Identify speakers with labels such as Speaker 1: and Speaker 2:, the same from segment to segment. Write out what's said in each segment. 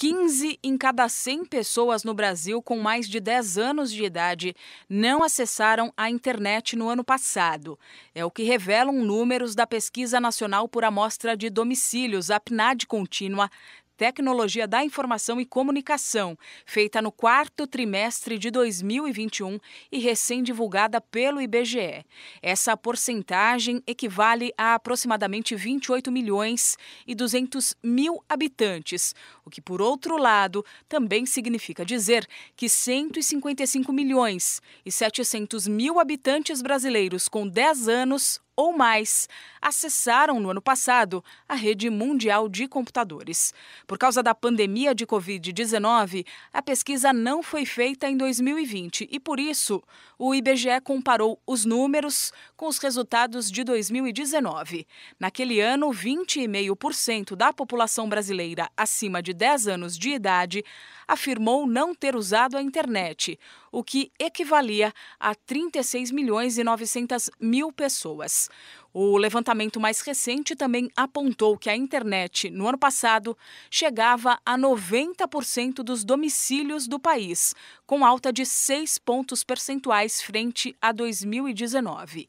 Speaker 1: 15 em cada 100 pessoas no Brasil com mais de 10 anos de idade não acessaram a internet no ano passado. É o que revelam números da Pesquisa Nacional por Amostra de Domicílios, a PNAD Contínua, Tecnologia da Informação e Comunicação, feita no quarto trimestre de 2021 e recém-divulgada pelo IBGE. Essa porcentagem equivale a aproximadamente 28 milhões e 200 mil habitantes, o que, por outro lado, também significa dizer que 155 milhões e 700 mil habitantes brasileiros com 10 anos ou mais acessaram no ano passado a rede mundial de computadores. Por causa da pandemia de Covid-19, a pesquisa não foi feita em 2020 e, por isso, o IBGE comparou os números com os resultados de 2019. Naquele ano, 20,5% da população brasileira acima de 10 anos de idade afirmou não ter usado a internet o que equivalia a 36 milhões e 900 mil pessoas. O levantamento mais recente também apontou que a internet, no ano passado, chegava a 90% dos domicílios do país, com alta de 6 pontos percentuais frente a 2019.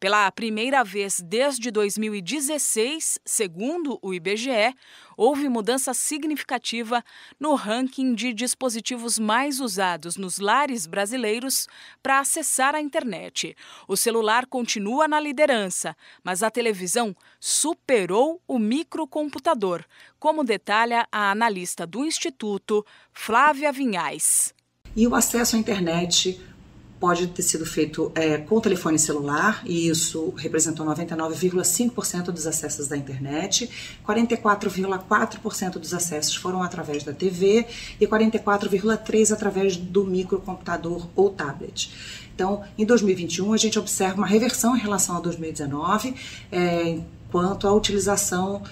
Speaker 1: Pela primeira vez desde 2016, segundo o IBGE, houve mudança significativa no ranking de dispositivos mais usados nos lares brasileiros para acessar a internet. O celular continua na liderança, mas a televisão superou o microcomputador, como detalha a analista do Instituto, Flávia Vinhais. E o acesso à internet
Speaker 2: pode ter sido feito é, com telefone celular, e isso representou 99,5% dos acessos da internet, 44,4% dos acessos foram através da TV e 44,3% através do microcomputador ou tablet. Então, em 2021, a gente observa uma reversão em relação a 2019, é, quanto à utilização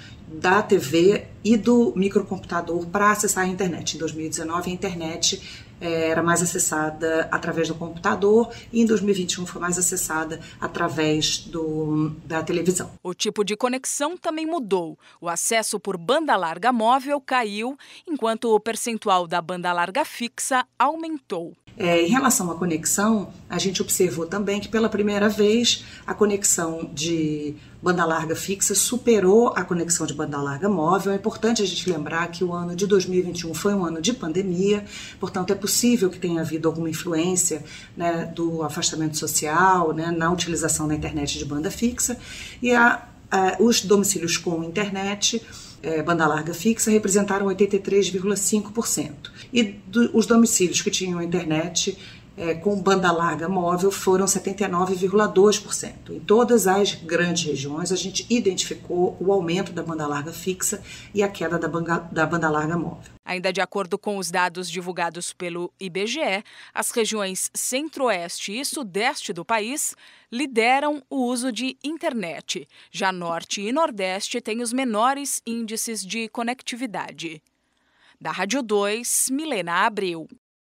Speaker 2: da TV e do microcomputador para acessar a internet. Em 2019, a internet era mais acessada através do computador
Speaker 1: e em 2021 foi mais acessada através do, da televisão. O tipo de conexão também mudou. O acesso por banda larga móvel caiu, enquanto o percentual da banda larga fixa aumentou.
Speaker 2: É, em relação à conexão, a gente observou também que pela primeira vez a conexão de banda larga fixa superou a conexão de banda larga móvel. É importante a gente lembrar que o ano de 2021 foi um ano de pandemia, portanto é possível possível que tenha havido alguma influência né, do afastamento social, né, na utilização da internet de banda fixa, e a, a, os domicílios com internet. É, banda larga fixa representaram 83,5%. E do, os domicílios que tinham internet é, com banda larga móvel foram 79,2%. Em todas as grandes regiões, a gente identificou o aumento da banda larga fixa e a queda da da banda larga móvel.
Speaker 1: Ainda de acordo com os dados divulgados pelo IBGE, as regiões centro-oeste e sudeste do país lideram o uso de internet. Já norte e nordeste têm os menores índices de conectividade. Da Rádio 2, Milena Abreu.